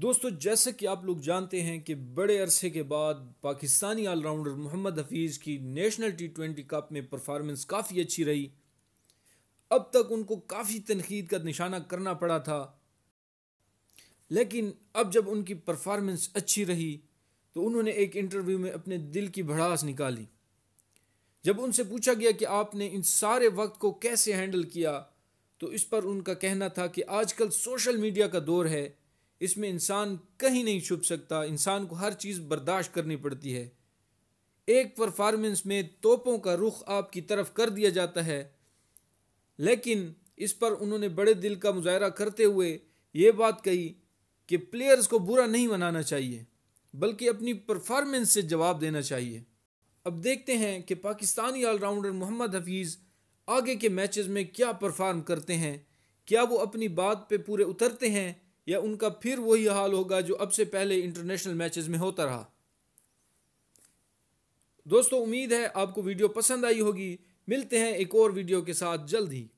दोस्तों जैसे कि आप लोग जानते हैं कि बड़े अरसे के बाद पाकिस्तानी ऑलराउंडर मोहम्मद हफीज़ की नेशनल टी ट्वेंटी कप में परफॉर्मेंस काफ़ी अच्छी रही अब तक उनको काफ़ी तनकीद का निशाना करना पड़ा था लेकिन अब जब उनकी परफॉर्मेंस अच्छी रही तो उन्होंने एक इंटरव्यू में अपने दिल की भड़ास निकाली जब उनसे पूछा गया कि आपने इन सारे वक्त को कैसे हैंडल किया तो इस पर उनका कहना था कि आजकल सोशल मीडिया का दौर है इसमें इंसान कहीं नहीं छुप सकता इंसान को हर चीज़ बर्दाश्त करनी पड़ती है एक परफार्मेंस में तोपों का रुख आपकी तरफ कर दिया जाता है लेकिन इस पर उन्होंने बड़े दिल का मुजाहरा करते हुए ये बात कही कि प्लेयर्स को बुरा नहीं मनाना चाहिए बल्कि अपनी परफॉर्मेंस से जवाब देना चाहिए अब देखते हैं कि पाकिस्तानी ऑलराउंडर मोहम्मद हफीज़ आगे के मैचेस में क्या परफॉर्म करते हैं क्या वो अपनी बात पे पूरे उतरते हैं या उनका फिर वही हाल होगा जो अब से पहले इंटरनेशनल मैचेस में होता रहा दोस्तों उम्मीद है आपको वीडियो पसंद आई होगी मिलते हैं एक और वीडियो के साथ जल्द ही